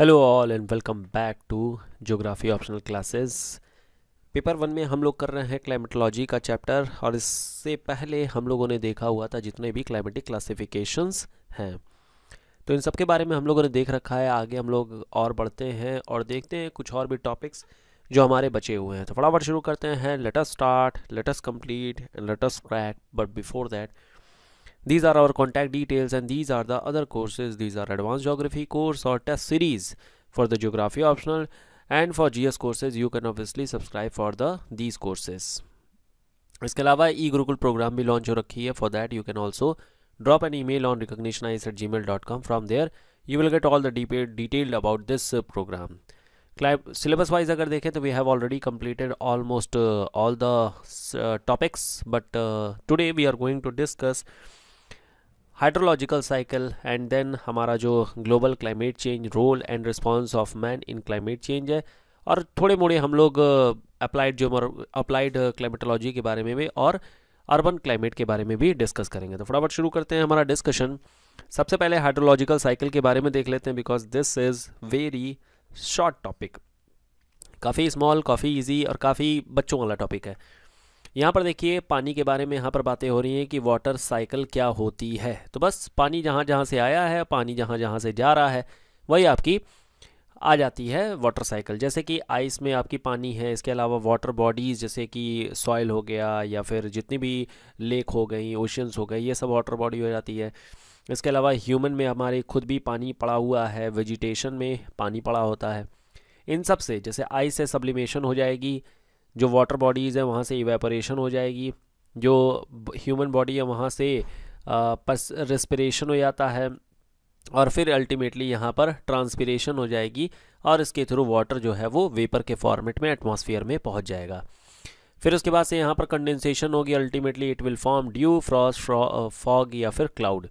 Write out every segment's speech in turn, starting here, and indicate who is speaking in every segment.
Speaker 1: Hello all and welcome back to geography optional classes paper one में हम लोग कर रहे हैं क्लाइमेटोलॉजी का चैप्टर और इससे पहले हम लोगों ने देखा हुआ था जितने भी क्लाइमेटिक क्लासिफिकेशंस हैं तो इन सब के बारे में हम लोगों ने देख रखा है आगे हम लोग और बढ़ते हैं और देखते हैं कुछ और भी टॉपिक्स जो हमारे बचे हुए हैं तो फटाफट शुरू करते हैं let's start let's complete and let's crack but before that These are our contact details and these are the other courses. These are advanced geography course or test series for the geography optional and for GS courses you can obviously subscribe for the these courses. इसके अलावा e Gurukul program भी launch हो रखी है for that you can also drop an e mail on recognise at gmail dot com from there you will get all the detailed about this program syllabus wise अगर देखें तो we have already completed almost all the topics but today we are going to discuss hydrological cycle and then हमारा जो global climate change role and response of man in climate change है और थोड़े मोड़े हम लोग अप्लाइड uh, जो applied climatology uh, के बारे में भी और अर्बन क्लाइमेट के बारे में भी डिस्कस करेंगे तो फटाफट शुरू करते हैं हमारा डिस्कशन सबसे पहले हाइड्रोलॉजिकल साइकिल के बारे में देख लेते हैं because this is very short topic काफ़ी स्मॉल काफ़ी इजी और काफ़ी बच्चों वाला टॉपिक है यहाँ पर देखिए पानी के बारे में यहाँ पर बातें हो रही हैं कि वाटर साइकिल क्या होती है तो बस पानी जहाँ जहाँ से आया है पानी जहाँ जहाँ से जा रहा है वही आपकी आ जाती है वाटर साइकिल जैसे कि आइस में आपकी पानी है इसके अलावा वाटर बॉडीज़ जैसे कि सॉयल हो गया या फिर जितनी भी लेक हो गई ओशंस हो गए ये सब वाटर बॉडी हो जाती है इसके अलावा ह्यूमन में हमारे खुद भी पानी पड़ा हुआ है वेजिटेशन में पानी पड़ा होता है इन सब से जैसे आइस से सब्लिमेशन हो जाएगी जो वाटर बॉडीज़ हैं वहाँ से इवेपोरेशन हो जाएगी जो ह्यूमन बॉडी है वहाँ से पस रेस्पिरेशन हो जाता है और फिर अल्टीमेटली यहाँ पर ट्रांसपिरेशन हो जाएगी और इसके थ्रू वाटर जो है वो वेपर के फॉर्मेट में एटमॉस्फेयर में पहुँच जाएगा फिर उसके बाद से यहाँ पर कंडेंसेशन होगी ultimately it will form dew frost fog या फिर क्लाउड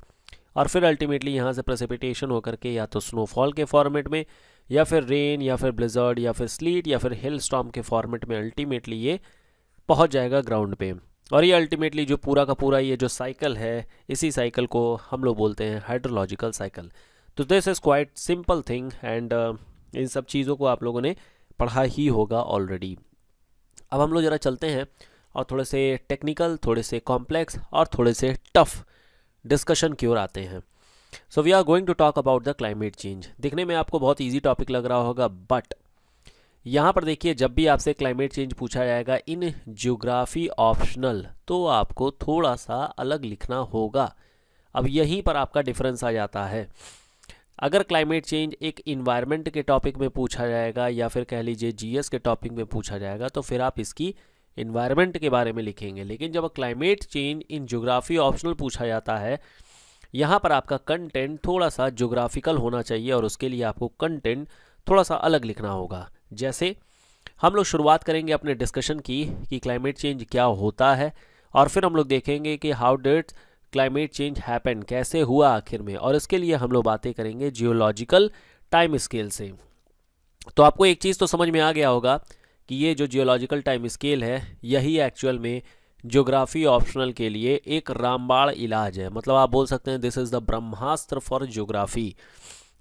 Speaker 1: और फिर अल्टीमेटली यहाँ से प्रेसिपिटेशन होकर के या तो स्नोफॉल के फॉर्मेट में या फिर रेन या फिर ब्लिजर्ड या फिर स्लीट या फिर हिल स्टॉम के फॉर्मेट में अल्टीमेटली ये पहुंच जाएगा ग्राउंड पे और ये अल्टीमेटली जो पूरा का पूरा ये जो साइकिल है इसी साइकिल को हम लोग बोलते हैं हाइड्रोलॉजिकल साइकिल तो this is quite simple thing and इन सब चीज़ों को आप लोगों ने पढ़ा ही होगा ऑलरेडी अब हम लोग ज़रा चलते हैं और थोड़े से टेक्निकल थोड़े से कॉम्प्लेक्स और थोड़े से टफ डिस्कशन की ओर आते हैं so we are going to talk about the climate change दिखने में आपको बहुत ईजी टॉपिक लग रहा होगा बट यहाँ पर देखिए जब भी आपसे क्लाइमेट चेंज पूछा जाएगा इन ज्योग्राफी ऑप्शनल तो आपको थोड़ा सा अलग लिखना होगा अब यहीं पर आपका डिफरेंस आ जाता है अगर क्लाइमेट चेंज एक इन्वायरमेंट के टॉपिक में पूछा जाएगा या फिर कह लीजिए जीएस के टॉपिक में पूछा जाएगा तो फिर आप इसकी इन्वायरमेंट के बारे में लिखेंगे लेकिन जब climate change in geography optional पूछा जाता है यहाँ पर आपका कंटेंट थोड़ा सा जोग्राफिकल होना चाहिए और उसके लिए आपको कंटेंट थोड़ा सा अलग लिखना होगा जैसे हम लोग शुरुआत करेंगे अपने डिस्कशन की कि क्लाइमेट चेंज क्या होता है और फिर हम लोग देखेंगे कि how did climate change happen कैसे हुआ आखिर में और इसके लिए हम लोग बातें करेंगे जियोलॉजिकल टाइम स्केल से तो आपको एक चीज़ तो समझ में आ गया होगा कि ये जो जियोलॉजिकल टाइम स्केल है यही एक्चुअल में ज्योग्राफी ऑप्शनल के लिए एक रामबाण इलाज है मतलब आप बोल सकते हैं दिस इज़ द ब्रह्मास्त्र फॉर ज्योग्राफी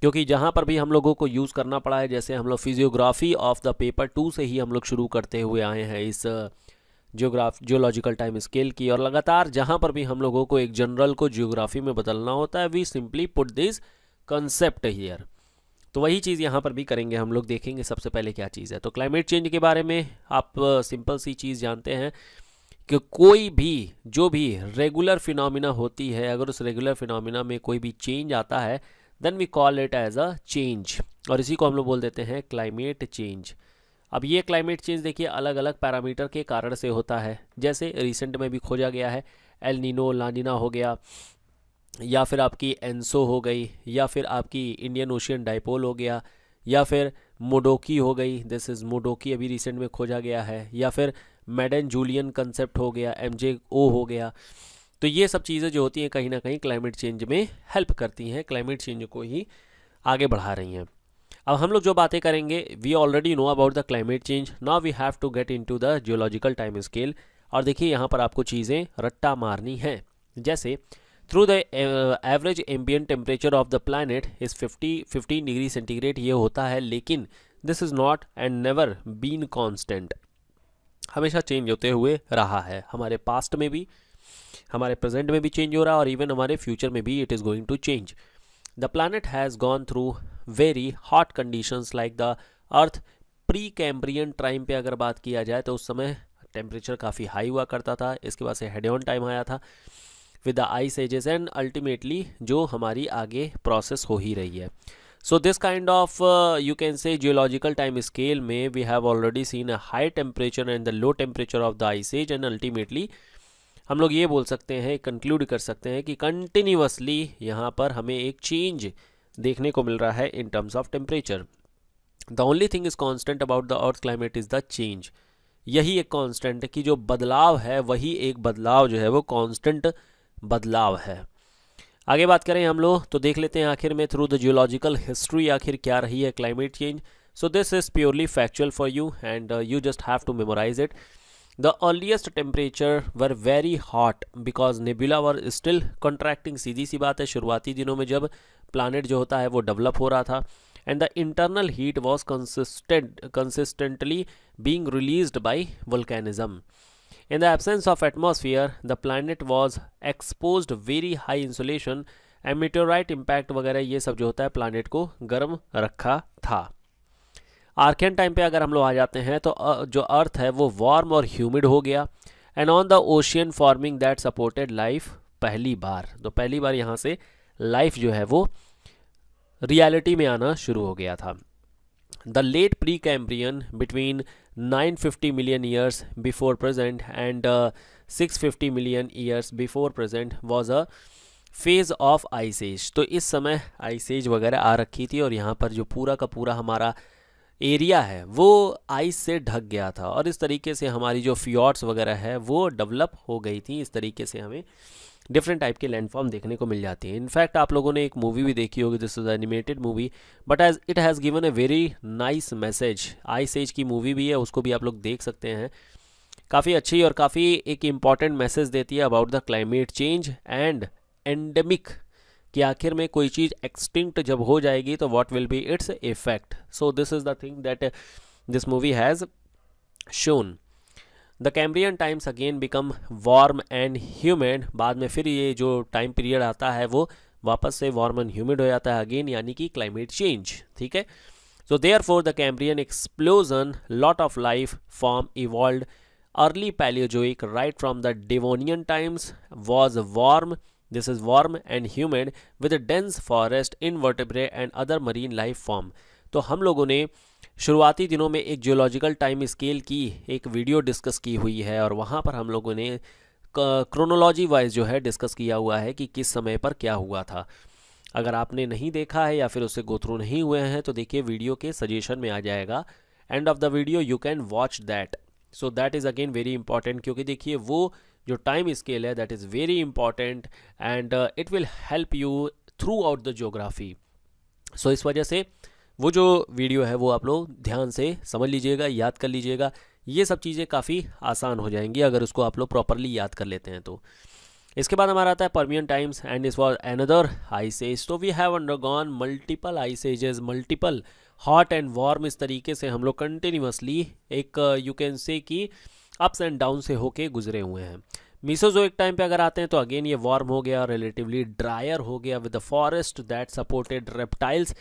Speaker 1: क्योंकि जहाँ पर भी हम लोगों को यूज़ करना पड़ा है जैसे हम लोग physiography of the paper two से ही हम लोग शुरू करते हुए आए हैं इस जियोग्राफ जियोलॉजिकल टाइम स्केल की और लगातार जहाँ पर भी हम लोगों को एक जनरल को जियोग्राफी में बदलना होता है we simply put this concept here तो वही चीज़ यहाँ पर भी करेंगे हम लोग देखेंगे सबसे पहले क्या चीज़ है तो क्लाइमेट चेंज के बारे में आप सिंपल uh, सी चीज़ जानते हैं कि कोई भी जो भी रेगुलर फिनोमिना होती है अगर उस रेगुलर फिनोमिना में कोई भी चेंज आता है then we call it as a change और इसी को हम लोग बोल देते हैं क्लाइमेट चेंज अब ये क्लाइमेट चेंज देखिए अलग अलग पैरामीटर के कारण से होता है जैसे रिसेंट में भी खोजा गया है एल नीनो लानिना हो गया या फिर आपकी एनसो हो गई या फिर आपकी इंडियन ओशियन डाइपोल हो गया या फिर मोडोकी हो गई दिस इज़ मोडोकी अभी रिसेंट में खोजा गया है या फिर मेडन जूलियन कंसेप्ट हो गया एम ओ हो गया तो ये सब चीज़ें जो होती हैं कहीं ना कहीं क्लाइमेट चेंज में हेल्प करती हैं क्लाइमेट चेंज को ही आगे बढ़ा रही हैं अब हम लोग जो बातें करेंगे we already know about the climate change now we have to get into the geological time scale और देखिए यहाँ पर आपको चीज़ें रट्टा मारनी हैं जैसे through the average ambient temperature of the planet is fifty fifteen degree centigrade ये होता है लेकिन this is not and never been constant हमेशा चेंज होते हुए रहा है हमारे पास्ट में भी हमारे प्रेजेंट में भी चेंज हो रहा है और इवन हमारे फ्यूचर में भी it is going to change the planet has gone through very hot conditions like the earth pre Cambrian time पे अगर बात किया जाए तो उस समय टेम्परेचर काफ़ी हाई हुआ करता था इसके बाद से हेडियन टाइम आया था with the ice ages and ultimately जो हमारी आगे प्रोसेस हो ही रही है so this kind of you can say geological time scale में we have already seen a high temperature and the low temperature of the ice age and ultimately हम लोग ये बोल सकते हैं कंक्लूड कर सकते हैं कि कंटिन्यूसली यहाँ पर हमें एक चेंज देखने को मिल रहा है in terms of temperature the only thing is constant about the earth climate is the change यही एक कॉन्स्टेंट है कि जो बदलाव है वही एक बदलाव जो है वो कॉन्स्टेंट बदलाव है आगे बात करें हम लोग तो देख लेते हैं आखिर में थ्रू द जियोलॉजिकल हिस्ट्री आखिर क्या रही है climate change so this is purely factual for you and you just have to memorise it the earliest temperature were very hot because nebula were still contracting सीधी सी बात है शुरुआती दिनों में जब प्लानट जो होता है वो डेवलप हो रहा था and the internal heat was consistent consistently being release by volcanism In the absence of atmosphere, the planet was exposed very high insulation meteorite impact वगैरह ये सब जो होता है प्लानट को गर्म रखा था आर्कियन टाइम पे अगर हम लोग आ जाते हैं तो जो अर्थ है वो वार्म और ह्यूमिड हो गया and on the ocean forming that supported life पहली बार तो पहली बार यहाँ से लाइफ जो है वो रियलिटी में आना शुरू हो गया था the pre late between nine 950 million years before present and six 650 million years before present was a phase of ice age तो इस समय आइस एज वगैरह आ रखी थी और यहाँ पर जो पूरा का पूरा हमारा एरिया है वो आइस से ढक गया था और इस तरीके से हमारी जो फ्योर्ट्स वगैरह है वो डेवलप हो गई थी इस तरीके से हमें डिफरेंट टाइप के लैंडफॉर्म देखने को मिल जाती हैं इनफैक्ट आप लोगों ने एक मूवी भी देखी होगी this is animated movie but as it has given a very nice message ice age की मूवी भी है उसको भी आप लोग देख सकते हैं काफ़ी अच्छी और काफ़ी एक इम्पॉर्टेंट मैसेज देती है about the climate change and endemic कि आखिर में कोई चीज़ एक्सटिंक्ट जब हो जाएगी तो what will be its effect so this is the thing that this movie has shown the Cambrian times again become warm and humid बाद में फिर ये जो टाइम पीरियड आता है वो वापस से वार्म एंड ह्यूमिड हो जाता है अगेन यानी कि क्लाइमेट चेंज ठीक है so therefore the Cambrian explosion lot of life form evolve early Palaeozoic right from the Devonian times was warm this is warm and humid with dense forest invertebrate and other marine life form तो हम लोगों ने शुरुआती दिनों में एक geological time scale की एक वीडियो डिस्कस की हुई है और वहाँ पर हम लोगों ने क्रोनोलॉजी वाइज जो है डिस्कस किया हुआ है कि किस समय पर क्या हुआ था अगर आपने नहीं देखा है या फिर उससे गोथ्रू नहीं हुए हैं तो देखिए वीडियो के सजेशन में आ जाएगा end of the video you can watch that so that is again very important क्योंकि देखिए वो जो टाइम स्केल है that is very important and it will help you throughout the geography so इस वजह से वो जो वीडियो है वो आप लोग ध्यान से समझ लीजिएगा याद कर लीजिएगा ये सब चीज़ें काफ़ी आसान हो जाएंगी अगर उसको आप लोग प्रॉपरली याद कर लेते हैं तो इसके बाद हमारा आता है Permian times and is was I ice ages तो we have undergone multiple ice ages multiple hot and warm इस तरीके से हम लोग कंटिन्यूसली एक यू कैन से कि अप्स एंड डाउन से होके गुजरे हुए हैं मिसोजोइक टाइम पे अगर आते हैं तो अगेन ये वार्म हो गया रिलेटिवली ड्रायर हो गया with a forest that supported reptiles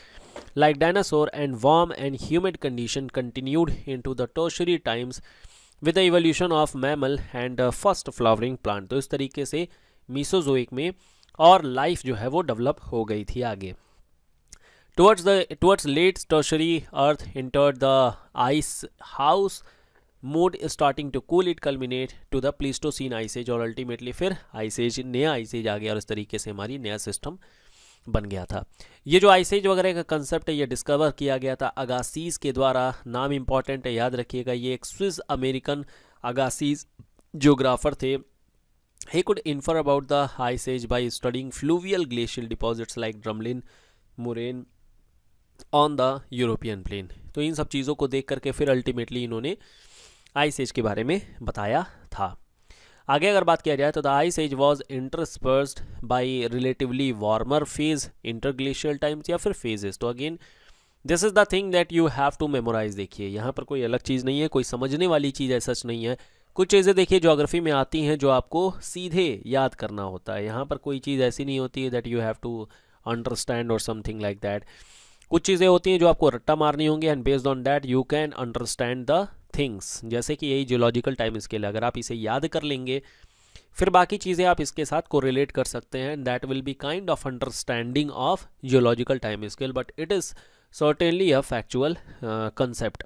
Speaker 1: like dinosaur and warm and humid condition continued into the Tertiary times with the evolution of mammal and first flowering plant तो इस तरीके से Mesozoic में और लाइफ जो है वो डेवलप हो गई थी आगे towards the towards late Tertiary earth enter the ice house mode starting to cool it culminate to the Pleistocene ice ages और अल्टीमेटली फिर आइसेज नया आइसेज आ गया और इस तरीके से हमारी नया सिस्टम बन गया था ये जो आइसेज वगैरह का कंसेप्ट है ये डिस्कवर किया गया था अगासीज के द्वारा नाम इम्पॉर्टेंट है याद रखिएगा ये एक स्विस अमेरिकन अगासीज जोग्राफर थे he could infer about the ice age by studying fluvial glacial deposits like drumlin moraine on the European plain तो इन सब चीज़ों को देख करके फिर अल्टीमेटली इन्होंने आइस एज के बारे में बताया था आगे अगर बात किया जाए तो the ice age was intersperse by relatively warmer phase interglacial times या फिर फेजेस तो again this is the thing that you have to memorise देखिए यहाँ पर कोई अलग चीज़ नहीं है कोई समझने वाली चीज़ सच नहीं है कुछ चीज़ें देखिए जोग्राफी में आती हैं जो आपको सीधे याद करना होता है यहाँ पर कोई चीज़ ऐसी नहीं होती है that you have to understand और समथिंग लाइक दैट कुछ चीज़ें होती हैं जो आपको रट्टा मारनी होंगी and based on that you can understand the things जैसे कि यही जियोलॉजिकल टाइम स्केल अगर आप इसे याद कर लेंगे फिर बाकी चीज़ें आप इसके साथ कोरिलेट कर सकते हैं that will be kind of understanding of geological time scale but it is certainly a factual concept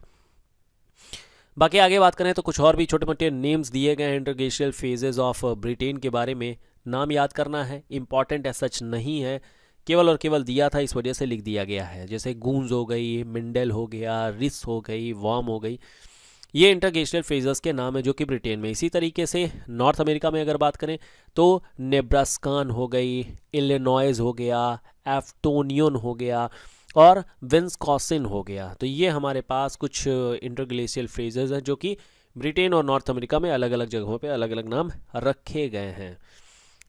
Speaker 1: बाकी आगे बात करें तो कुछ और भी छोटे मोटे नेम्स दिए गए हैं इंटरग्रेशियल फेजेज ऑफ ब्रिटेन के बारे में नाम याद करना है इंपॉर्टेंट एज सच नहीं है केवल और केवल दिया था इस वजह से लिख दिया गया है जैसे गूंज हो गई मिंडल हो गया रिस हो गई वॉम हो गई ये इंटरगेशनल फ्रेजर्स के नाम है जो कि ब्रिटेन में इसी तरीके से नॉर्थ अमेरिका में अगर बात करें तो नेब्रास्कान हो गई इलेनॉयज हो गया एफ्टोनियन हो गया और विंसकॉसिन हो गया तो ये हमारे पास कुछ इंटरग्लेशियल फ्रेजर्स हैं जो कि ब्रिटेन और नॉर्थ अमेरिका में अलग अलग जगहों पे अलग अलग नाम रखे गए हैं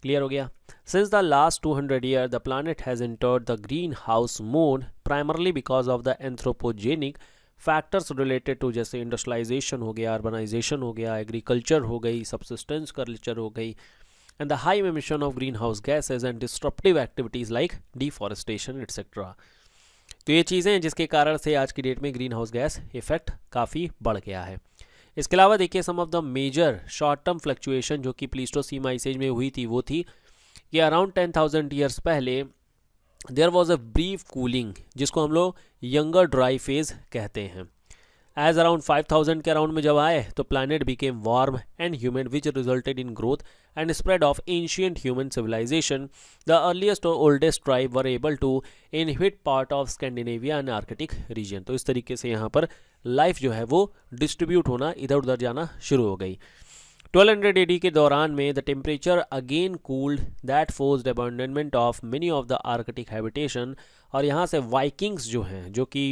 Speaker 1: क्लियर हो गया since the last two hundred year the planet has entered the green house moon primarily because of the anthropogenic factors related to जैसे इंडस्ट्रलाइजेशन हो गया अर्बनाइजेशन हो गया एग्रीकल्चर हो गई सबसिस्टेंस कल्चर हो गई and the high emission of green house gases and disruptive activities like deforestation etcetera तो ये चीज़ें जिसके कारण से आज की डेट में ग्रीन हाउस गैस इफेक्ट काफ़ी बढ़ गया है इसके अलावा देखिए some of the major short term fluctuation जो कि प्लीस्टो सीमा में हुई थी वो थी कि अराउंड टेन थाउजेंड ईयर्स पहले there was a brief cooling जिसको हम लोग यंगर ड्राई फेज कहते हैं एज अराउंड 5000 के अराउंड में जब आए तो planet became warm and human which resulted in growth and spread of ancient human civilisation the earliest और oldest tribe were able to inhabit part of Scandinavia and Arctic region तो इस तरीके से यहाँ पर लाइफ जो है वो डिस्ट्रीब्यूट होना इधर उधर जाना शुरू हो गई 1200 एडी के दौरान में the temperature again cooled that forced abandonment of many of the Arctic habitation और यहाँ से वाइकिंग्स जो हैं जो कि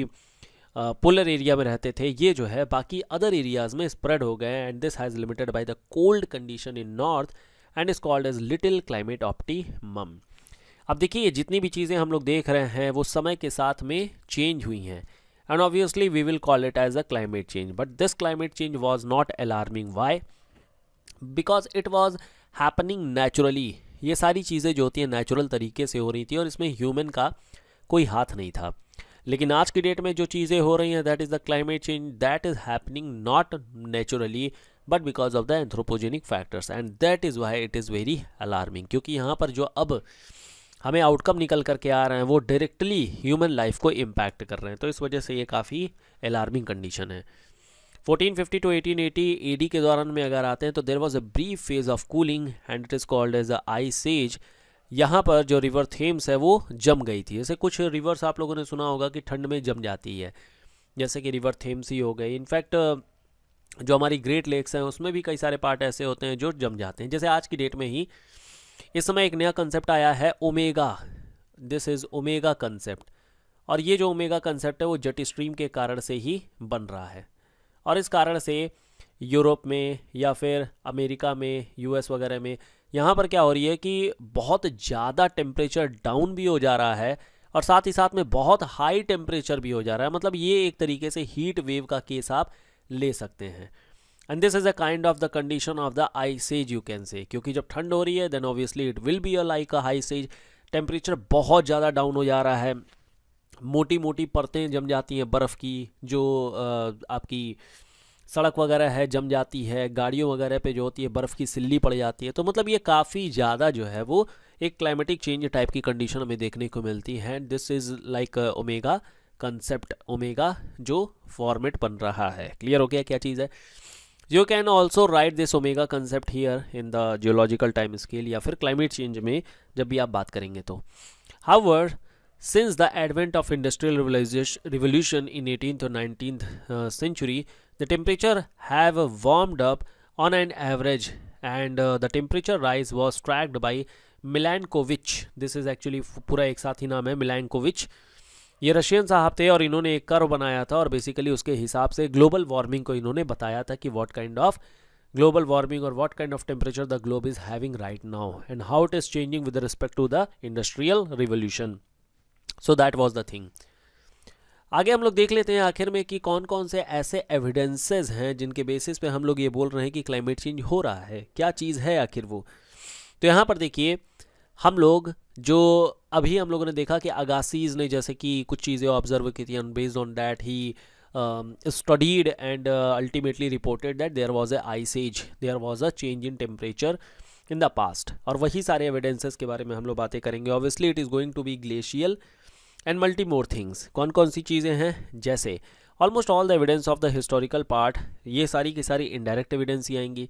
Speaker 1: पोलर एरिया में रहते थे ये जो है बाकी अदर एरियाज़ में स्प्रेड हो गए and this has limited by the cold condition in north and is called as little climate mum अब देखिए जितनी भी चीज़ें हम लोग देख रहे हैं वो समय के साथ में चेंज हुई हैं and obviously we will call it as a climate change but this climate change was not alarming why because it was happening naturally ये सारी चीज़ें जो होती हैं नेचुरल तरीके से हो रही थी और इसमें ह्यूमन का कोई हाथ नहीं था लेकिन आज की डेट में जो चीज़ें हो रही हैं that is the climate change that is happening not naturally but because of the anthropogenic factors and that is why it is very alarming क्योंकि यहाँ पर जो अब हमें आउटकम निकल करके आ रहे हैं वो डायरेक्टली ह्यूमन लाइफ को इम्पैक्ट कर रहे हैं तो इस वजह से ये काफ़ी अलार्मिंग कंडीशन है 1450 टू 1880 डी के दौरान में अगर आते हैं तो there was a brief phase of cooling and it is called as a ice age यहाँ पर जो रिवर थेम्स है वो जम गई थी जैसे कुछ रिवर्स आप लोगों ने सुना होगा कि ठंड में जम जाती है जैसे कि रिवर थेम्स ही हो गई इनफैक्ट जो हमारी ग्रेट लेक्स हैं उसमें भी कई सारे पार्ट ऐसे होते हैं जो जम जाते हैं जैसे आज की डेट में ही इस समय एक नया कंसेप्ट आया है omega this is omega concept और ये जो ओमेगा कंसेप्ट है वो जट स्ट्रीम के कारण से ही बन रहा है और इस कारण से यूरोप में या फिर अमेरिका में यूएस वगैरह में यहाँ पर क्या हो रही है कि बहुत ज़्यादा टेम्परेचर डाउन भी हो जा रहा है और साथ ही साथ में बहुत हाई टेम्परेचर भी हो जा रहा है मतलब ये एक तरीके से हीट वेव का केस आप ले सकते हैं and this is a kind of the condition of the ice age you can say क्योंकि जब ठंड हो रही है then obviously it will be a like a high says temperature बहुत ज़्यादा डाउन हो जा रहा है मोटी मोटी परतें जम जाती हैं बर्फ़ की जो आपकी सड़क वगैरह है जम जाती है गाड़ियों वगैरह पे जो होती है बर्फ़ की सिल्ली पड़ जाती है तो मतलब ये काफ़ी ज़्यादा जो है वो एक क्लाइमेटिक चेंज टाइप की कंडीशन हमें देखने को मिलती है this is like omega concept omega जो फॉर्मेट बन रहा है क्लियर हो गया क्या चीज़ है you can also write this omega concept here in the geological time scale या फिर क्लाइमेट चेंज में जब भी आप बात करेंगे तो हावर Since the advent of industrial revolution in 18th or 19th uh, century, the temperature have warmed up on an average and uh, the temperature rise was tracked by Milankovitch. This is actually pura एक साथ ही नाम है Milankovitch. ये Russian साहब थे और इन्होंने एक कर्व बनाया था और बेसिकली उसके हिसाब से ग्लोबल वार्मिंग को इन्होंने बताया था कि what kind of global warming or what kind of temperature the globe is having right now and how it is changing with respect to the industrial revolution. So that was the thing आगे हम लोग देख लेते हैं आखिर में कि कौन कौन से ऐसे एविडेंसेस हैं जिनके बेसिस पे हम लोग ये बोल रहे हैं कि क्लाइमेट चेंज हो रहा है क्या चीज़ है आखिर वो तो यहाँ पर देखिए हम लोग जो अभी हम लोगों ने देखा कि अगासीज ने जैसे कि कुछ चीज़ें ऑब्जर्व की थी based on that he studied and ultimately reported that there was a ice age there was a change in temperature in the past और वही सारे एविडेंसेस के बारे में हम लोग बातें करेंगे obviously it is going to be glacial and multi more things कौन कौन सी चीज़ें हैं जैसे almost all the evidence of the historical part ये सारी की सारी इनडायरेक्ट एविडेंस ही आएंगी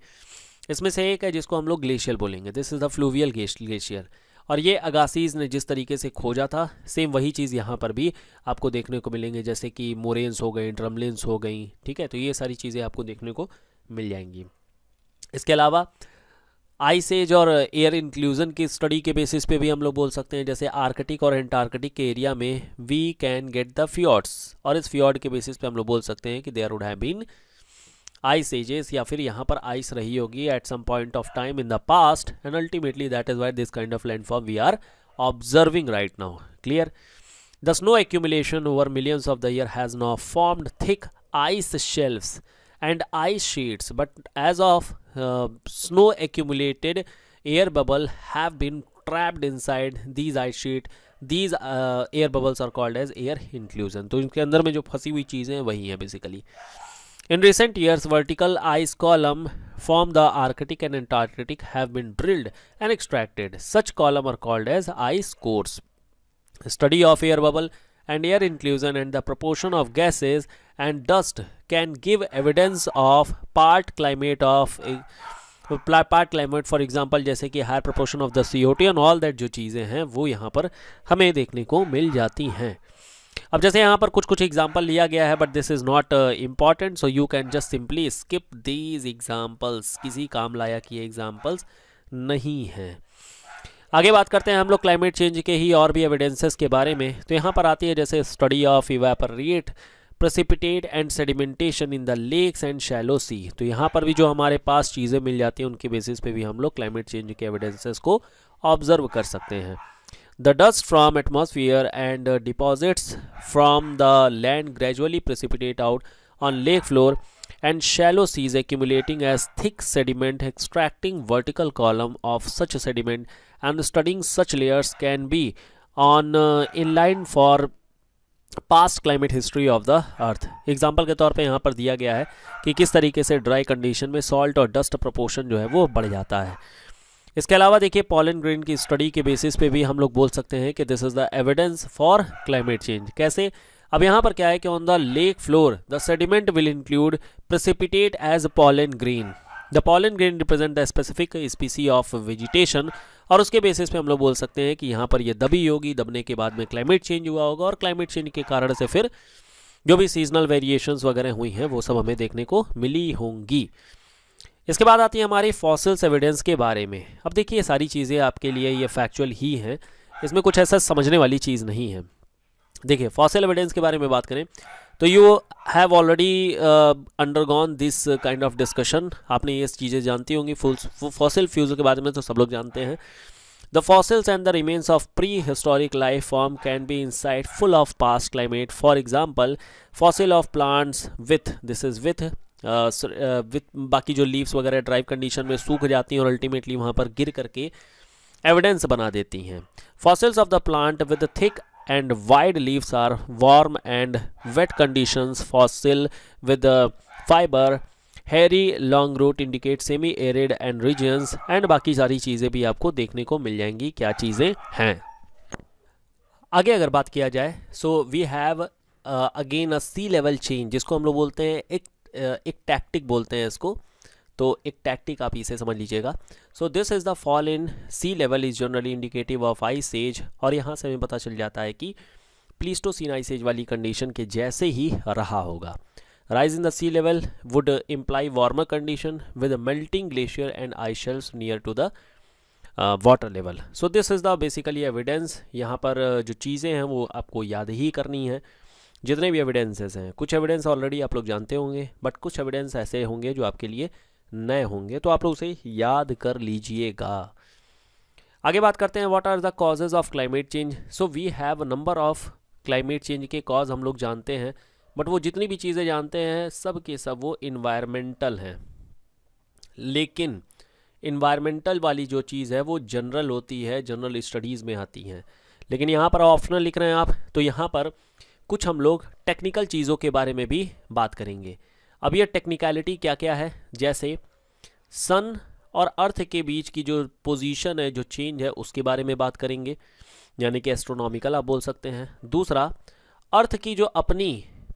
Speaker 1: इसमें से एक है जिसको हम लोग ग्लेशियर बोलेंगे this is the fluvial glacier और ये अगासीज ने जिस तरीके से खोजा था सेम वही चीज़ यहाँ पर भी आपको देखने को मिलेंगे जैसे कि मोरेंस हो गई ड्रमलेंस हो गई ठीक है तो ये सारी चीज़ें आपको देखने को मिल जाएंगी इसके अलावा आइस एज और एयर इंक्लूजन की स्टडी के बेसिस पे भी हम लोग बोल सकते हैं जैसे आर्कटिक और एंटार्कटिक के एरिया में we can get the fjords और इस फ्योर्ड के बेसिस पे हम लोग बोल सकते हैं कि there would have been ice ages या फिर यहाँ पर आइस रही होगी at some point of time in the past and ultimately that is why this kind of landform we are observing right now clear the snow accumulation over millions of the year has now formed thick ice shelfs and ice sheets but as of uh, snow accumulated air bubble have been trapped inside these ice sheet these uh, air bubbles are called as air inclusion So, in इनके अंदर में जो फंसी हुई चीज़ें वही हैं basically in recent years vertical ice column from the Arctic and Antarctic have been drilled and extracted such column are called as ice cores study of air bubble and air inclusion and the proportion of gases and dust can give evidence of part climate of a, part climate for example जैसे कि higher proportion of the C O T and all that जो चीज़ें हैं वो यहाँ पर हमें देखने को मिल जाती हैं अब जैसे यहाँ पर कुछ कुछ एग्जाम्पल लिया गया है but this is not important so you can just simply skip these examples किसी काम लायक ये एग्जाम्पल्स नहीं हैं आगे बात करते हैं हम लोग क्लाइमेट चेंज के ही और भी एविडेंसेस के बारे में तो यहाँ पर आती है जैसे study of evaporate precipitate and sedimentation in the lakes and shallow sea तो यहाँ पर भी जो हमारे पास चीज़ें मिल जाती हैं उनके बेसिस पे भी हम लोग क्लाइमेट चेंज के एविडेंसेस को ऑब्जर्व कर सकते हैं the dust from atmosphere and deposits from the land gradually precipitate out on lake floor and shallow seas accumulating as thick sediment extracting vertical column of such sediment and studying such layers can be on uh, inline for past climate history of the earth example के तौर पे यहाँ पर दिया गया है कि किस तरीके से ड्राई कंडीशन में सॉल्ट और डस्ट प्रपोर्शन जो है वो बढ़ जाता है इसके अलावा देखिए पॉलन ग्रीन की स्टडी के बेसिस पे भी हम लोग बोल सकते हैं कि this is the evidence for climate change कैसे अब यहाँ पर क्या है कि on the lake floor the sediment will include precipitate as pollen grain the pollen grain represent the specific species of vegetation और उसके बेसिस पे हम लोग बोल सकते हैं कि यहाँ पर ये दबी होगी दबने के बाद में क्लाइमेट चेंज हुआ होगा और क्लाइमेट चेंज के कारण से फिर जो भी सीजनल वेरिएशन वगैरह हुई हैं वो सब हमें देखने को मिली होंगी इसके बाद आती है हमारी फॉसिल्स एविडेंस के बारे में अब देखिए ये सारी चीज़ें आपके लिए ये फैक्चुअल ही हैं इसमें कुछ ऐसा समझने वाली चीज़ नहीं है देखिए फॉसिल एविडेंस के बारे में बात करें तो you have already undergone this kind of discussion आपने ये चीज़ें जानती होंगी फॉसिल फ्यूज़ के बारे में तो सब लोग जानते हैं the fossils and the remains of pre historic life form can be insightful of past climate for example fossil of plants with this is with with बाकी जो लीव्स वगैरह ड्राइव कंडीशन में सूख जाती हैं और ultimately वहाँ पर गिर करके एविडेंस बना देती हैं fossils of the plant with thick and wide leaves are warm and wet conditions for sill with the uh, fiber hairy long root indicate semi arid and regions and बाकी सारी चीज़ें भी आपको देखने को मिल जाएंगी क्या चीज़ें हैं आगे अगर बात किया जाए so we have again a sea level change जिसको हम लोग बोलते हैं एक uh, एक टैक्टिक बोलते हैं इसको तो एक टैक्टिक आप इसे समझ लीजिएगा so this is the fall in sea level is generally indicative of ice age और यहाँ से हमें पता चल जाता है कि प्लीस्टोसिन आइस एज वाली कंडीशन के जैसे ही रहा होगा rise in the sea level would imply warmer condition with melting glacier and ice shells near to the water level so this is the basically evidence यहाँ पर uh, जो चीज़ें हैं वो आपको याद ही करनी है जितने भी एविडेंसेस हैं कुछ एविडेंस ऑलरेडी आप लोग जानते होंगे बट कुछ एविडेंस ऐसे होंगे जो आपके लिए नए होंगे तो आप लोग उसे याद कर लीजिएगा आगे बात करते हैं what are the causes of climate change so we have number of climate change के कॉज हम लोग जानते हैं बट वो जितनी भी चीज़ें जानते हैं सब के सब वो इन्वायरमेंटल हैं लेकिन इन्वायरमेंटल वाली जो चीज़ है वो जनरल होती है जनरल स्टडीज़ में आती हैं लेकिन यहाँ पर ऑप्शनल लिख रहे हैं आप तो यहाँ पर कुछ हम लोग टेक्निकल चीज़ों के बारे में भी बात करेंगे अब ये टेक्निकलिटी क्या क्या है जैसे सन और अर्थ के बीच की जो पोजीशन है जो चेंज है उसके बारे में बात करेंगे यानी कि एस्ट्रोनॉमिकल आप बोल सकते हैं दूसरा अर्थ की जो अपनी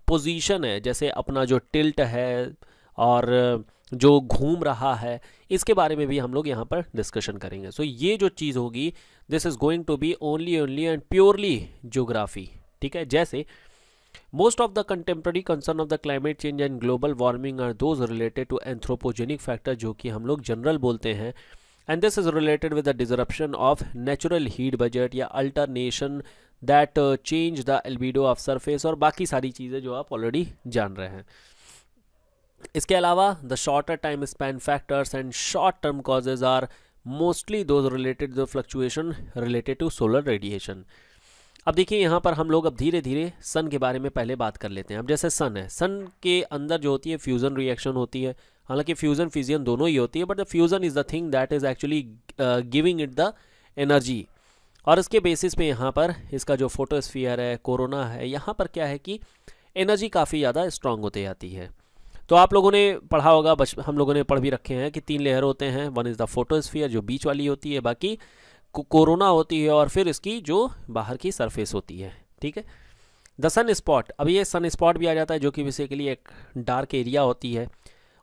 Speaker 1: पोजीशन है जैसे अपना जो टिल्ट है और जो घूम रहा है इसके बारे में भी हम लोग यहाँ पर डिस्कशन करेंगे सो so, ये जो चीज़ होगी this is going to be only only and purely geography ठीक है जैसे Most of the contemporary concern of the climate change and global warming are those related to anthropogenic factor जो कि हम लोग general बोलते हैं and this is related with the disruption of natural heat budget या alternation that uh, change the albedo of surface और बाकी सारी चीज़ें जो आप already जान रहे हैं इसके अलावा the shorter time span factors and short term causes are mostly those related the fluctuation related to solar radiation अब देखिए यहाँ पर हम लोग अब धीरे धीरे सन के बारे में पहले बात कर लेते हैं अब जैसे सन है सन के अंदर जो होती है फ्यूज़न रिएक्शन होती है हालांकि फ्यूज़न फिजियन दोनों ही होती है but the fusion is the thing that is actually giving it the energy और इसके बेसिस पे यहाँ पर इसका जो फोटोस्फियर है कोरोना है यहाँ पर क्या है कि एनर्जी काफ़ी ज़्यादा स्ट्रांग होते जाती है तो आप लोगों ने पढ़ा होगा बच हम लोगों ने पढ़ भी रखे हैं कि तीन लेयर होते हैं वन इज़ द फोटोस्फियर जो बीच वाली होती है बाकी कोरोना होती है और फिर इसकी जो बाहर की सरफेस होती है ठीक है द सन स्पॉट अब ये सन स्पॉट भी आ जाता है जो कि बेसिकली एक डार्क एरिया होती है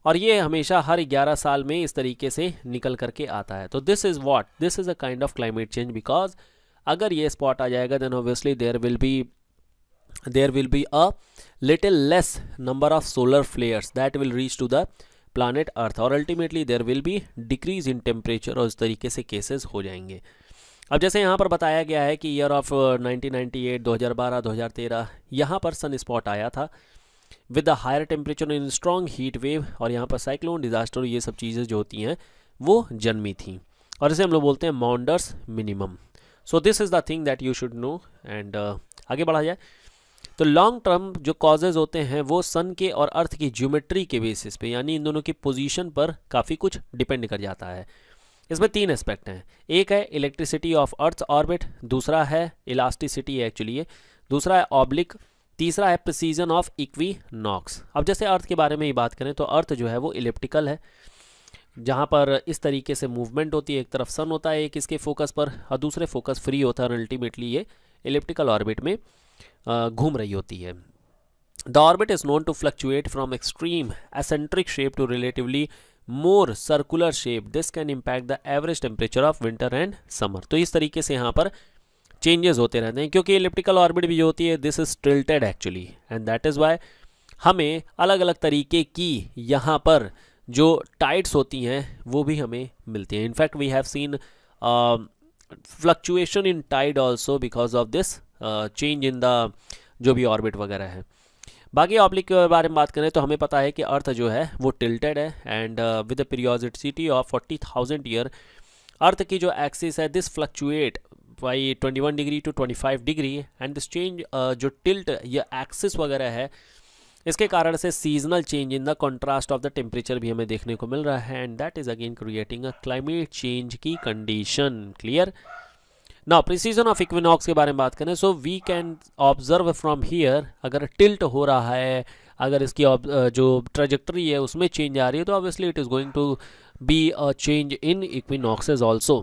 Speaker 1: और ये हमेशा हर 11 साल में इस तरीके से निकल करके आता है तो this is what this is a kind of climate change because अगर ये स्पॉट आ जाएगा then obviously there will be there will be a little less number of solar flares that will reach to the planet earth और ultimately there will be decrease in temperature और इस तरीके से cases हो जाएंगे अब जैसे यहाँ पर बताया गया है कि ईयर ऑफ 1998, 2012, 2013 यहाँ पर सन स्पॉट आया था with the higher temperature in strong heat wave और यहाँ पर साइक्लोन डिजास्टर ये सब चीज़ें जो होती हैं वो जन्मी थी और इसे हम लोग बोलते हैं Maunder's minimum so this is the thing that you should know and आगे बढ़ा जाए तो लॉन्ग टर्म जो कॉजेज़ होते हैं वो सन के और अर्थ की ज्योमेट्री के बेसिस पे यानी इन दोनों की पोजीशन पर काफ़ी कुछ डिपेंड कर जाता है इसमें तीन एस्पेक्ट हैं एक है इलेक्ट्रिसिटी ऑफ अर्थ ऑर्बिट दूसरा है इलास्टिसिटी एक्चुअली ये दूसरा है ऑब्लिक तीसरा है प्रसीजन ऑफ इक्वी नॉक्स अब जैसे अर्थ के बारे में ही बात करें तो अर्थ जो है वो इलेप्टिकल है जहाँ पर इस तरीके से मूवमेंट होती है एक तरफ सन होता है एक इसके फोकस पर और दूसरे फोकस फ्री होता है और अल्टीमेटली ये इलेप्टिकल ऑर्बिट में घूम रही होती है the orbit is known to fluctuate from extreme eccentric shape to relatively more circular shape this can impact the average temperature of winter and summer तो इस तरीके से यहाँ पर चेंजेस होते रहते हैं क्योंकि इलेप्टिकल ऑर्बिट भी जो होती है this is tilted actually and that is why हमें अलग अलग तरीके की यहाँ पर जो टाइट्स होती हैं वो भी हमें मिलती हैं in fact we have seen fluctuation in tide also because of this change in the जो भी ऑर्बिट वगैरह है बाकी ऑब्लिक के बारे में बात करें तो हमें पता है कि अर्थ जो है वो टिल्टेड है and with a periodicity of forty thousand year earth की जो एक्सिस है this fluctuate by 21 degree to 25 degree and this change जो टिल्ट या एक्सिस वगैरह है इसके कारण से seasonal change in the contrast of the temperature भी हमें देखने को मिल रहा है and that is again creating a climate change की कंडीशन क्लियर ना प्रिसीजन ऑफ इक्विनॉक्स के बारे में बात करें so we can observe from here अगर टिल्ट हो रहा है अगर इसकी जो ट्रेजेक्ट्री है उसमें चेंज आ रही है तो obviously it is going to be a change in equinox is also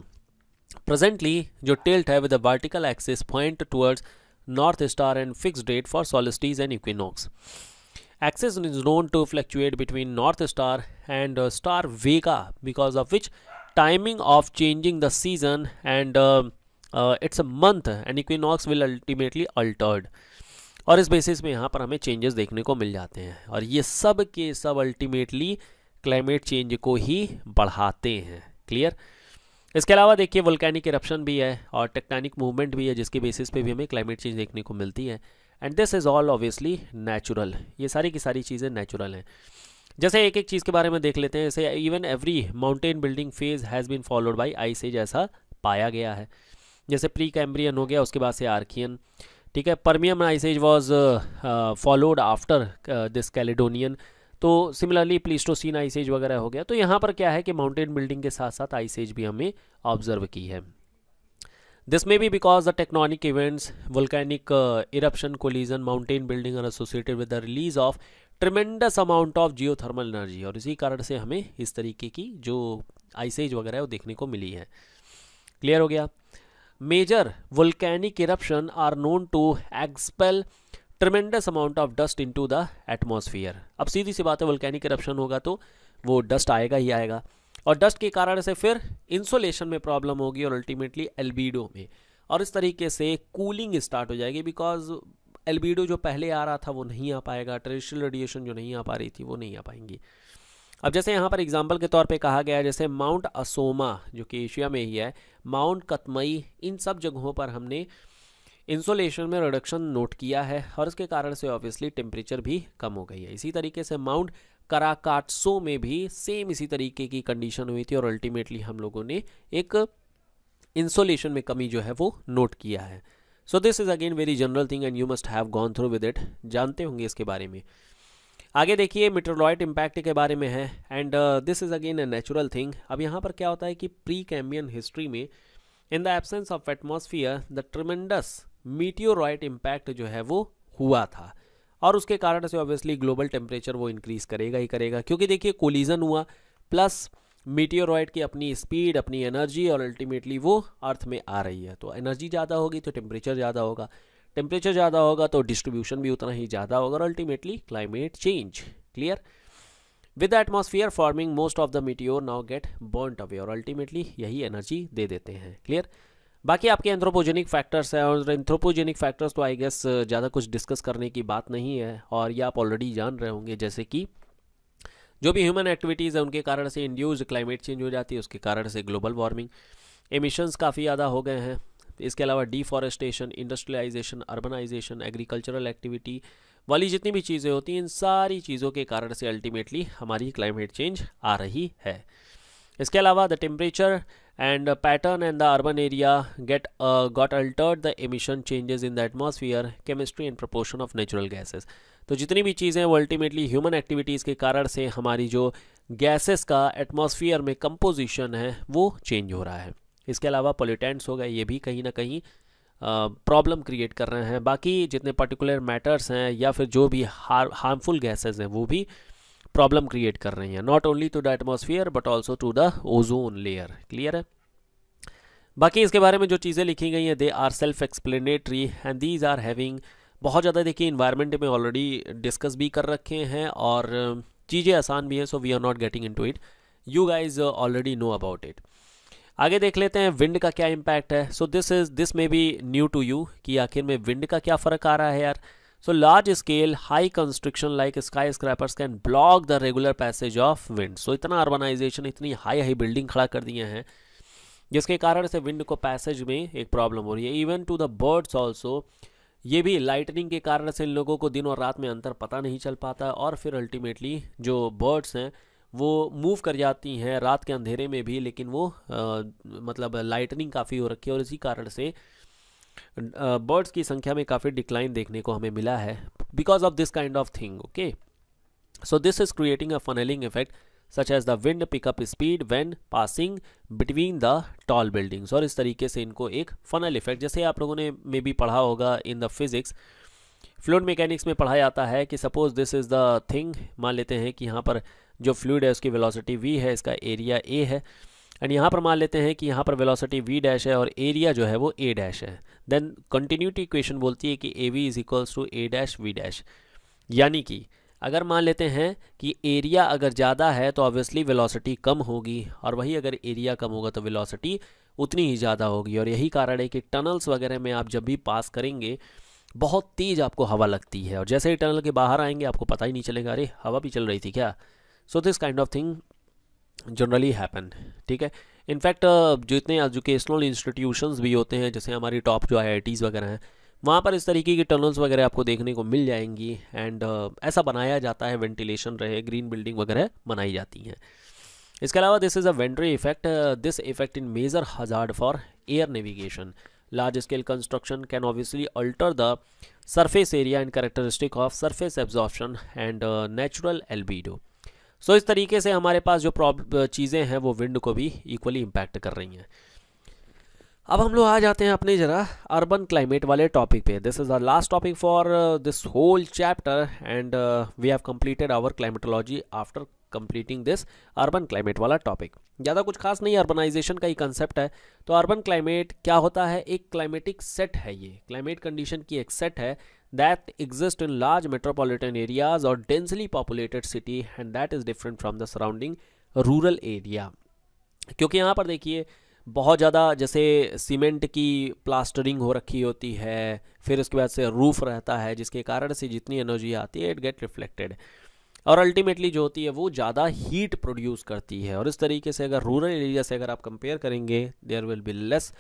Speaker 1: presently जो टिल्ट है with a vertical axis point towards north star and fix date for solstice and equinox axis is known to fluctuate between north star and star Vega because of which timing of changing the season and uh, it's a month and equinox will ultimately altered और इस basis में यहाँ पर हमें changes देखने को मिल जाते हैं और ये सब के सब अल्टीमेटली क्लाइमेट चेंज को ही बढ़ाते हैं क्लियर इसके अलावा देखिए वोल्कैनिक इरप्शन भी है और टेक्टानिक मूवमेंट भी है जिसके बेसिस पे भी हमें क्लाइमेट चेंज देखने को मिलती है and this is all obviously natural ये सारी की सारी चीज़ें नेचुरल हैं जैसे एक एक चीज़ के बारे में देख लेते हैं जैसे even every mountain building phase has been followed by ice age ऐसा पाया गया है जैसे प्री कैम्ब्रियन हो गया उसके बाद से आर्कियन ठीक है Permian ice age was followed after this Caledonian तो सिमिलरली प्लीस्टोसिन आइस एज वगैरह हो गया तो यहाँ पर क्या है कि माउंटेन बिल्डिंग के साथ साथ आइस एज भी हमें ऑब्जर्व की है this may be because the tectonic events volcanic eruption collision mountain building are associated with the release of tremendous amount of geothermal energy और इसी कारण से हमें इस तरीके की जो आइसेज वगैरह है वो देखने को मिली है क्लियर हो गया major volcanic eruption are known to expel tremendous amount of dust into the atmosphere अब सीधी सी बात है वोल्केनिक करप्शन होगा तो वो डस्ट आएगा ही आएगा और डस्ट के कारण से फिर इंसोलेशन में प्रॉब्लम होगी और अल्टीमेटली एल्बीडो में और इस तरीके से कूलिंग स्टार्ट हो जाएगी बिकॉज एल्बीडो जो पहले आ रहा था वो नहीं आ पाएगा ट्रेडिशनल रेडिएशन जो नहीं आ पा रही थी वो नहीं आ पाएंगी अब जैसे यहाँ पर एग्जाम्पल के तौर पे कहा गया जैसे माउंट असोमा जो कि एशिया में ही है माउंट कतमई इन सब जगहों पर हमने इंसोलेशन में रिडक्शन नोट किया है और इसके कारण से ऑब्वियसली टेम्परेचर भी कम हो गई है इसी तरीके से माउंट कराकाटसो में भी सेम इसी तरीके की कंडीशन हुई थी और अल्टीमेटली हम लोगों ने एक इंसोलेशन में कमी जो है वो नोट किया है so this is again very general thing and you must have gone through with it जानते होंगे इसके बारे में आगे देखिए मिट्रोलॉइट इम्पैक्ट के बारे में है and this is again a natural thing अब यहाँ पर क्या होता है कि प्री कैम्बियन हिस्ट्री में in the absence of atmosphere the tremendous meteorite impact जो है वो हुआ था और उसके कारण से ऑब्वियसली ग्लोबल टेम्परेचर वो इंक्रीज़ करेगा ही करेगा क्योंकि देखिए कोलिजन हुआ प्लस मीटियोरॉइड की अपनी स्पीड अपनी एनर्जी और अल्टीमेटली वो अर्थ में आ रही है तो एनर्जी ज़्यादा होगी तो टेम्परेचर ज़्यादा होगा टेम्परेचर ज़्यादा होगा तो डिस्ट्रीब्यूशन भी उतना ही ज़्यादा होगा और ultimately climate change clear with atmosphere forming most of the meteor now get burnt away और अल्टीमेटली यही एनर्जी दे देते हैं क्लियर बाकी आपके एंथ्रोपोजेनिक फैक्टर्स हैं और एंथ्रोपोजेनिक फैक्टर्स तो आई गेस ज़्यादा कुछ डिस्कस करने की बात नहीं है और ये आप ऑलरेडी जान रहे होंगे जैसे कि जो भी ह्यूमन एक्टिविटीज़ है उनके कारण से इंड्यूज क्लाइमेट चेंज हो जाती है उसके कारण से ग्लोबल वार्मिंग एमिशंस काफ़ी ज़्यादा हो गए हैं तो इसके अलावा deforestation industrialisation urbanisation agricultural activity वाली जितनी भी चीज़ें होती हैं इन सारी चीज़ों के कारण से अल्टीमेटली हमारी क्लाइमेट चेंज आ रही है इसके अलावा the temperature and pattern and the urban area get got got the emission emission in the the atmosphere and proportion of natural natural तो जितनी भी चीज़ें वो अल्टीमेटली ह्यूमन एक्टिविटीज़ के कारण से हमारी जो गैसेस का एटमोसफियर में कंपोजिशन है वो चेंज हो रहा है इसके अलावा पोल्यूटेंट्स हो गए ये भी कहीं ना कहीं प्रॉब्लम क्रिएट कर रहे हैं बाकी जितने पर्टिकुलर मैटर्स हैं या फिर जो भी हार हार्मफुल गैसेज हैं वो भी प्रॉब्लम क्रिएट कर रही हैं not only to the atmosphere but also to the ozone layer clear है बाकी इसके बारे में जो चीज़ें लिखी गई हैं they are self explanatory and these are having बहुत ज़्यादा देखिए इन्वायरमेंट में ऑलरेडी डिस्कस भी कर रखे हैं और चीज़ें आसान भी हैं so we are not getting into it you guys already know about it आगे देख लेते हैं विंड का क्या इम्पैक्ट है so this is this may be new to you कि आखिर में विंड का क्या फ़र्क आ रहा है यार so large scale high construction like skyscrapers can block the regular passage of wind so इतना अर्बनाइजेशन इतनी हाई हाई बिल्डिंग खड़ा कर दिए हैं जिसके कारण से विंड को पैसेज में एक प्रॉब्लम हो रही है even to the birds also ये भी लाइटनिंग के कारण से इन लोगों को दिन और रात में अंतर पता नहीं चल पाता और फिर अल्टीमेटली जो बर्ड्स हैं वो मूव कर जाती हैं रात के अंधेरे में भी लेकिन वो आ, मतलब लाइटनिंग काफ़ी हो रखी है और इसी कारण से बर्ड्स की संख्या में काफ़ी डिक्लाइन देखने को हमें मिला है because of this kind of thing okay so this is creating a funnelling effect such as the wind pick up speed when passing between the tall buildings और इस तरीके से इनको एक फनल इफेक्ट जैसे आप लोगों ने मे बी पढ़ा होगा in the physics fluid mechanics में पढ़ाया जाता है कि suppose this is the thing मान लेते हैं कि यहाँ पर जो फ्लूड है उसकी वेलोसिटी वी है इसका एरिया ए है एंड यहाँ पर मान लेते हैं कि यहाँ पर वेलोसिटी वी डैश है और एरिया जो है वो ए डैश है देन कंटिन्यूटी इक्वेशन बोलती है कि A V is equals to A dash V dash यानी कि अगर मान लेते हैं कि एरिया अगर ज़्यादा है तो ऑब्वियसली वेलोसिटी कम होगी और वही अगर एरिया कम होगा तो वेलोसिटी उतनी ही ज़्यादा होगी और यही कारण है कि टनल्स वगैरह में आप जब भी पास करेंगे बहुत तेज़ आपको हवा लगती है और जैसे ही टनल के बाहर आएंगे आपको पता ही नहीं चलेगा अरे हवा भी चल रही थी क्या so this kind of thing generally happen ठीक है इनफैक्ट जो इतने एजुकेशनल इंस्टीट्यूशन भी होते हैं जैसे हमारी टॉप जो आई वगैरह हैं वहाँ पर इस तरीके की टनल्स वगैरह आपको देखने को मिल जाएंगी एंड uh, ऐसा बनाया जाता है वेंटिलेशन रहे ग्रीन बिल्डिंग वगैरह बनाई जाती हैं इसके अलावा this is a venturi effect this effect in major hazard for air navigation large scale construction can obviously alter the surface area and characteristic of surface absorption and natural natural so इस तरीके से हमारे पास जो problem चीज़ें हैं वो wind को भी इक्वली इम्पैक्ट कर रही हैं अब हम लोग आ जाते हैं अपने जरा अर्बन क्लाइमेट वाले टॉपिक पे this is the last topic for this whole chapter and we have completed our climatology after completing this urban climate वाला टॉपिक ज़्यादा कुछ खास नहीं अर्बनाइजेशन का ही कंसेप्ट है तो अर्बन क्लाइमेट क्या होता है एक क्लाइमेटिक सेट है ये क्लाइमेट कंडीशन की एक सेट है that exist in large metropolitan areas or densely populated city and that is different from the surrounding rural area क्योंकि यहाँ पर देखिए बहुत ज़्यादा जैसे सीमेंट की प्लास्टरिंग हो रखी होती है फिर उसके बाद से रूफ रहता है जिसके कारण से जितनी एनर्जी आती है इट गेट रिफ्लेक्टेड और अल्टीमेटली जो होती है वो ज़्यादा हीट प्रोड्यूस करती है और इस तरीके से अगर रूरल एरिया से अगर आप कंपेयर करेंगे there will be less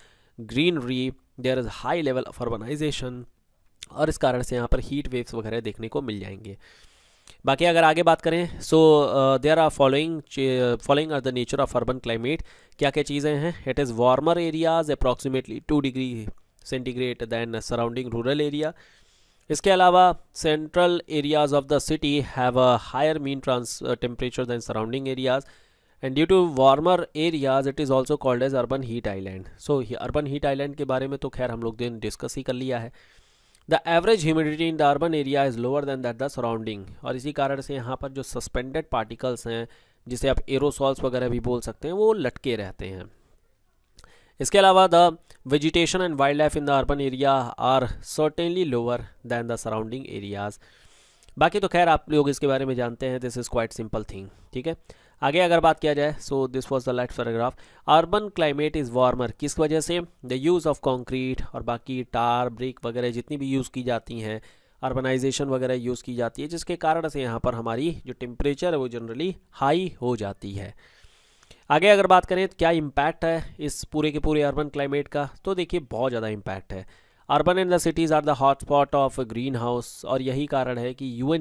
Speaker 1: greenery there is high level of urbanisation और इस कारण से यहाँ पर हीट वेव्स वगैरह देखने को मिल जाएंगे बाकी अगर आगे बात करें so there are following following are the nature of urban climate क्या क्या चीज़ें हैं it is warmer areas approximately two degree centigrade than surrounding rural area इसके अलावा central areas of the city have a higher mean trans temperature than surrounding areas and due to warmer areas it is also called as urban heat island so urban heat island के बारे में तो खैर हम लोग दिन discuss ही कर लिया है the average humidity in the urban area is lower than that the surrounding और इसी कारण से यहाँ पर जो सस्पेंडेड पार्टिकल्स हैं जिसे आप एरोसॉल्स वगैरह भी बोल सकते हैं वो लटके रहते हैं इसके अलावा the vegetation and wildlife in the urban area are certainly lower than the surrounding areas बाकी तो खैर आप लोग इसके बारे में जानते हैं this is quite simple thing ठीक है आगे अगर बात किया जाए so this was the light paragraph urban climate is warmer किस वजह से द यूज़ ऑफ कॉन्क्रीट और बाकी टार ब्रिक वगैरह जितनी भी यूज़ की जाती हैं अर्बनाइजेशन वगैरह यूज़ की जाती है जिसके कारण से यहाँ पर हमारी जो टेम्परेचर है वो जनरली हाई हो जाती है आगे अगर बात करें तो क्या इम्पैक्ट है इस पूरे के पूरे अर्बन क्लाइमेट का तो देखिए बहुत ज़्यादा इम्पैक्ट है urban and the cities are the hotspot of green greenhouse और यही कारण है कि यू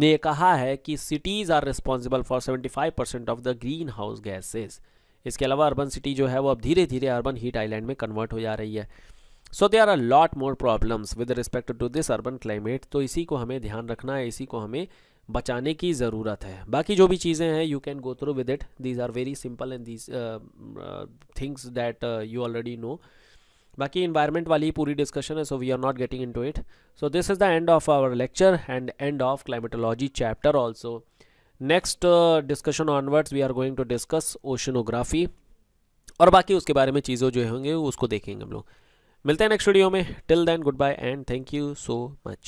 Speaker 1: ने कहा है कि cities are responsible for 75 percent of the green house gases इसके अलावा अर्बन सिटी जो है वो अब धीरे धीरे अर्बन हीट आइलैंड में कन्वर्ट हो जा रही है so they are a lot more problems with respect to this urban climate तो इसी को हमें ध्यान रखना है इसी को हमें बचाने की ज़रूरत है बाकी जो भी चीज़ें हैं you can go through with it these are very simple and these things that you already know बाकी इन्वायरमेंट वाली पूरी डिस्कशन है so we are not getting into it so this is the end of our lecture and end of climatology chapter also next discussion onwards we are going to discuss oceanography और बाकी उसके बारे में चीज़ों जो होंगे उसको देखेंगे हम लोग मिलते हैं नेक्स्ट वीडियो में till then goodbye and thank you so much